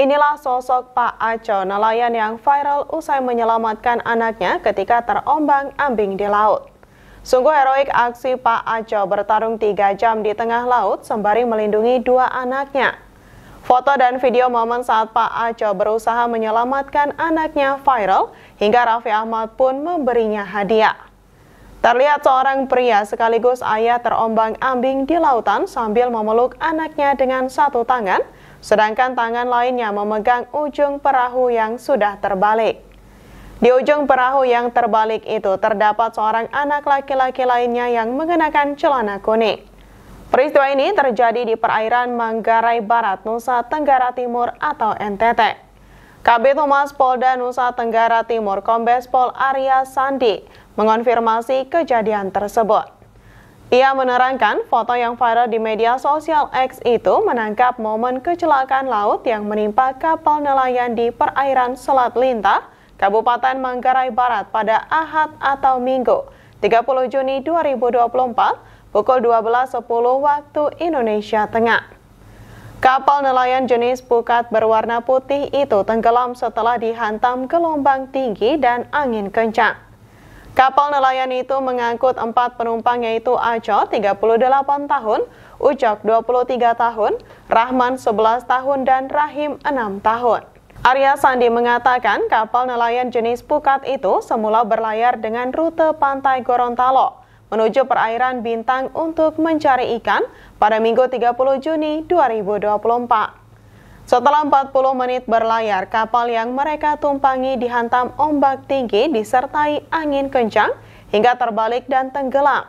Inilah sosok Pak Aco, nelayan yang viral usai menyelamatkan anaknya ketika terombang-ambing di laut. Sungguh heroik aksi Pak Aco bertarung tiga jam di tengah laut sembari melindungi dua anaknya. Foto dan video momen saat Pak Aco berusaha menyelamatkan anaknya viral hingga Raffi Ahmad pun memberinya hadiah. Terlihat seorang pria sekaligus ayah terombang-ambing di lautan sambil memeluk anaknya dengan satu tangan sedangkan tangan lainnya memegang ujung perahu yang sudah terbalik. Di ujung perahu yang terbalik itu terdapat seorang anak laki-laki lainnya yang mengenakan celana kuning. Peristiwa ini terjadi di perairan Manggarai Barat, Nusa Tenggara Timur atau NTT. Kabit Humas Polda Nusa Tenggara Timur Kombes Pol Arya Sandi mengonfirmasi kejadian tersebut. Ia menerangkan foto yang viral di media sosial X itu menangkap momen kecelakaan laut yang menimpa kapal nelayan di perairan Selat Lintah, Kabupaten Manggarai Barat pada Ahad atau Minggu, 30 Juni 2024, pukul 12.10 waktu Indonesia Tengah. Kapal nelayan jenis pukat berwarna putih itu tenggelam setelah dihantam gelombang tinggi dan angin kencang. Kapal nelayan itu mengangkut empat penumpang yaitu Aco 38 tahun, Ucok 23 tahun, Rahman 11 tahun, dan Rahim 6 tahun. Arya Sandi mengatakan kapal nelayan jenis pukat itu semula berlayar dengan rute pantai Gorontalo menuju perairan Bintang untuk mencari ikan pada Minggu 30 Juni 2024. Setelah 40 menit berlayar, kapal yang mereka tumpangi dihantam ombak tinggi disertai angin kencang hingga terbalik dan tenggelam.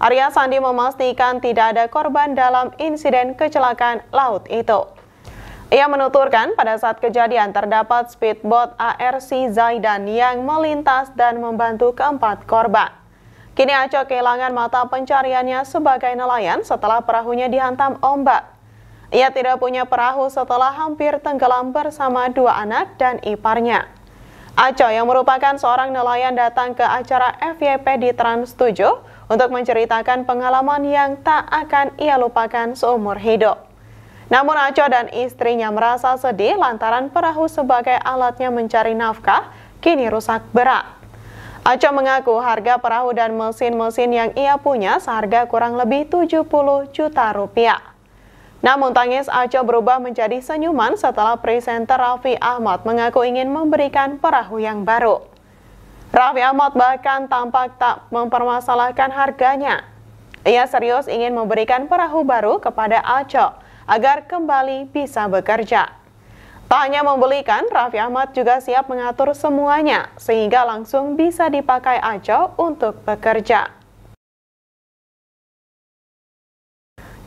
Arya Sandi memastikan tidak ada korban dalam insiden kecelakaan laut itu. Ia menuturkan pada saat kejadian terdapat speedboat ARC Zaidan yang melintas dan membantu keempat korban. Kini Aco kehilangan mata pencariannya sebagai nelayan setelah perahunya dihantam ombak. Ia tidak punya perahu setelah hampir tenggelam bersama dua anak dan iparnya. Aco yang merupakan seorang nelayan datang ke acara FYP di Trans 7 untuk menceritakan pengalaman yang tak akan ia lupakan seumur hidup. Namun Aco dan istrinya merasa sedih lantaran perahu sebagai alatnya mencari nafkah kini rusak berat. Aco mengaku harga perahu dan mesin-mesin yang ia punya seharga kurang lebih 70 juta rupiah. Namun tangis Aco berubah menjadi senyuman setelah presenter Raffi Ahmad mengaku ingin memberikan perahu yang baru. Raffi Ahmad bahkan tampak tak mempermasalahkan harganya. Ia serius ingin memberikan perahu baru kepada Aco agar kembali bisa bekerja. Tak hanya membelikan, Raffi Ahmad juga siap mengatur semuanya sehingga langsung bisa dipakai Aco untuk bekerja.